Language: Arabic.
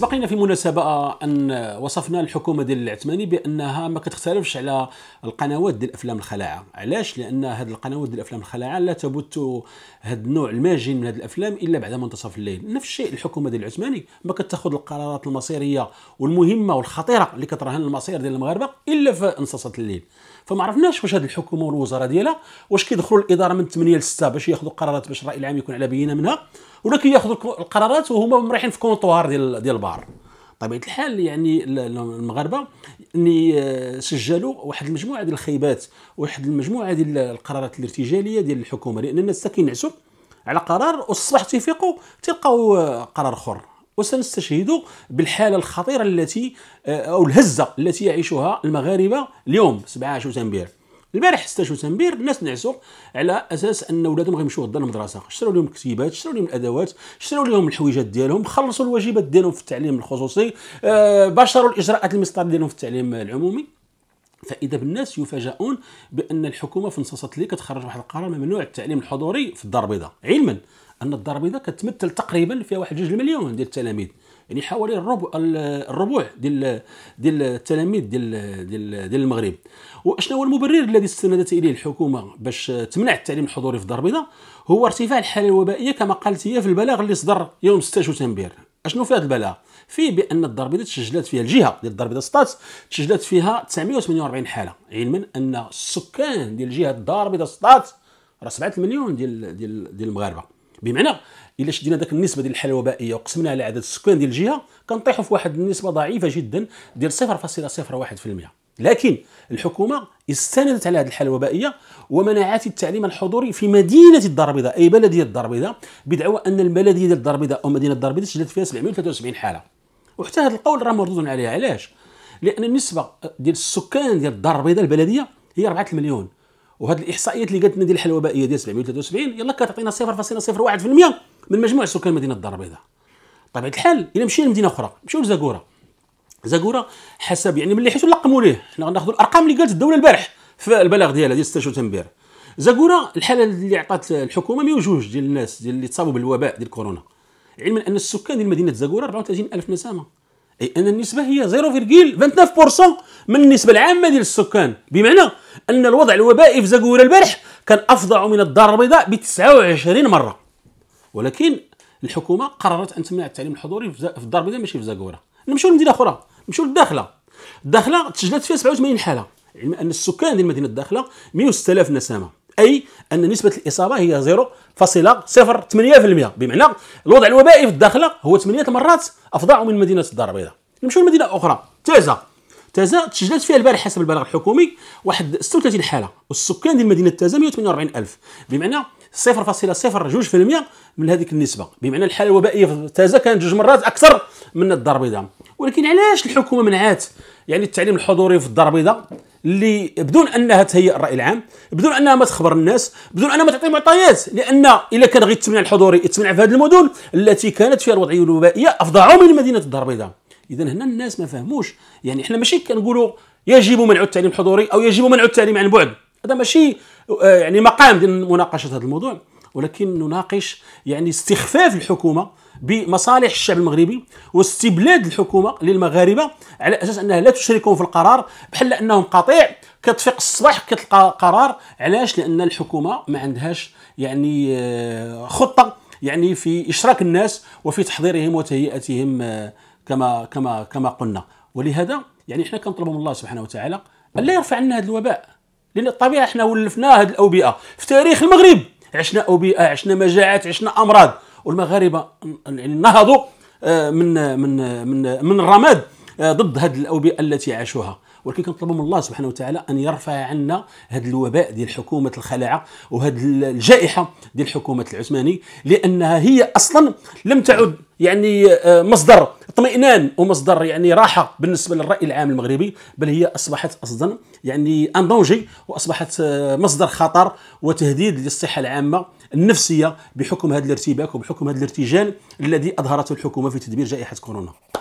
سبق لنا في مناسبه ان وصفنا الحكومه ديال العثماني بانها ما كتختلفش على القنوات ديال الافلام الخلاعه علاش لان هذه القنوات ديال الافلام الخلاعه لا تبث هذا النوع الماجن من هذه الافلام الا بعد منتصف الليل نفس الشيء الحكومه ديال العثماني ما كتاخذ القرارات المصيريه والمهمه والخطيره اللي كترهن المصير ديال المغاربه الا في انتصف الليل فما عرفناش واش هذه الحكومه والوزاره ديالها واش كيدخلوا الاداره من 8 ل 6 باش ياخذوا قرارات باش الراي العام يكون على بينه منها ولا كياخذوا القرارات وهما مريحين في كونطوار ديال ديال البار الكبار طبيعه الحال يعني المغاربه اللي آه، سجلوا واحد المجموعه ديال الخيبات واحد المجموعه ديال القرارات الارتجاليه ديال الحكومه لان الناس كينعسوا على قرار والصباح تيفيقوا تلقاو آه، قرار اخر وسنستشهد بالحاله الخطيره التي آه، او الهزه التي يعيشها المغاربه اليوم 17 تنبير البارح 16 تنبير الناس نعسوا على اساس ان ولادهم غيمشيو غدا للمدرسه شراو لهم الكتيبات شراو لهم الادوات شراو لهم الحويجات ديالهم خلصوا الواجبات ديالهم في التعليم الخصوصي آه باشروا الاجراءات المسطره ديالهم في التعليم العمومي فاذا بالناس يفاجؤون بان الحكومه في نصاصات لي كتخرج واحد القرار ممنوع التعليم الحضوري في الدار البيضاء علما ان الدار البيضاء كتمثل تقريبا فيها واحد جوج المليون ديال التلاميذ يعني حوالي الربع الربع ديال ديال التلاميذ ديال ديال ديال المغرب واشنو هو المبرر الذي استندت اليه الحكومه باش تمنع التعليم الحضوري في الدار البيضاء هو ارتفاع الحاله الوبائيه كما قالت هي في البلاغ اللي صدر يوم 6 تنبير اشنو في هذا البلاغ فيه بان الدار البيضاء تسجلت فيها الجهه ديال الدار البيضاء ستات تسجلت فيها 948 حاله علما ان السكان ديال جهه الدار البيضاء ستات راه 7 مليون ديال ديال ديال المغاربه بمعنى الا شدينا داك النسبه ديال الحاله الوبائيه وقسمناها على عدد السكان ديال الجهه كنطيحوا في واحد النسبه ضعيفه جدا ديال 0.01% لكن الحكومه استندت على هذه الحاله الوبائيه ومنعت التعليم الحضوري في مدينه الدار البيضاء اي بلديه الدار البيضاء بدعوى ان البلديه ديال الدار البيضاء او مدينه الدار البيضاء سجلت فيها 773 حاله وحتى هذا القول راه مردود عليها علاش لان النسبه ديال السكان ديال الدار البيضاء البلديه هي 4 مليون وهاد الاحصائيات اللي قالت ديال الحلوه الوبائيه ديال 773 يلا كتعطينا 0.01% من مجموع سكان مدينه الدار البيضاء بطبيعه الحال الا مشينا لمدينه اخرى مشيو لزاكورا زاكورا حسب يعني ملي حيت نلقموا ليه حنا غناخذوا الارقام اللي قالت الدوله البارح في البلاغ ديالها ديال 6 تنبير زاكورا الحاله اللي عطات الحكومه 102 ديال الناس ديال اللي تصابوا بالوباء ديال كورونا علما ان السكان ديال مدينه زاكورا 34000 نسمه اي ان النسبه هي 0.29% من النسبه العامه ديال السكان بمعنى ان الوضع الوبائي في زاكويرا البارح كان افظع من الدار البيضاء ب 29 مره ولكن الحكومه قررت ان تمنع التعليم الحضوري في الدار البيضاء ماشي في زاكوره نمشيو لمدينه اخرى نمشيو للداخله الداخله تسجلت فيها 87 حاله علما ان السكان ديال المدينه الداخله 106000 نسمه اي ان نسبه الاصابه هي 0.08% بمعنى الوضع الوبائي في الداخله هو 8 مرات افظع من مدينه الدار البيضاء نمشيو لمدينه اخرى تازا تازا تسجلت فيها البارح حسب البلاغ الحكومي واحد 36 حاله والسكان ديال مدينه تازا 148000 بمعنى 0.02% من هذيك النسبه بمعنى الحاله الوبائيه في تازا كانت جوج مرات اكثر من الدار البيضاء ولكن علاش الحكومه منعات يعني التعليم الحضوري في الدار البيضاء اللي بدون انها تهيئ الراي العام بدون انها ما تخبر الناس بدون انها ما تعطي معطيات لان الا كان غير التمنع الحضوري يتمنع في هذه المدن التي كانت فيها الوضعيه الوبائيه افظع من مدينه الدار البيضاء اذا هنا الناس ما فهموش يعني احنا ماشي كنقولوا يجب منع التعليم الحضوري او يجب منع التعليم عن بعد هذا ماشي آه، يعني مقام ديال مناقشه هذا الموضوع ولكن نناقش يعني استخفاف الحكومه بمصالح الشعب المغربي واستبلاد الحكومه للمغاربه على اساس انها لا تشاركهم في القرار بحال انهم قطيع كتفيق الصباح كتلقى قرار علاش لان الحكومه ما عندهاش يعني آه، خطه يعني في اشراك الناس وفي تحضيرهم وتهيئتهم آه، كما كما كما قلنا ولهذا يعني احنا كنطلبوا من الله سبحانه وتعالى ان لا يرفع عنا هذا الوباء لان الطبيعه احنا ولفنا هذه الاوبئه في تاريخ المغرب عشنا اوبئه عشنا مجاعات عشنا امراض والمغاربه يعني نهضوا آه، من من من من الرماد آه، ضد هذه الاوبئه التي عاشوها ولكن كنطلبوا من الله سبحانه وتعالى ان يرفع عنا هذا الوباء ديال حكومه الخلاعه وهذه الجائحه ديال حكومه العثماني لانها هي اصلا لم تعد يعني آه، مصدر اطمئنان ومصدر يعني راحه بالنسبه للراي العام المغربي بل هي اصبحت اصلا يعني ان دونجي واصبحت آه، مصدر خطر وتهديد للصحه العامه النفسيه بحكم هذا الارتباك وبحكم هذا الارتجال الذي اظهرته الحكومه في تدبير جائحه كورونا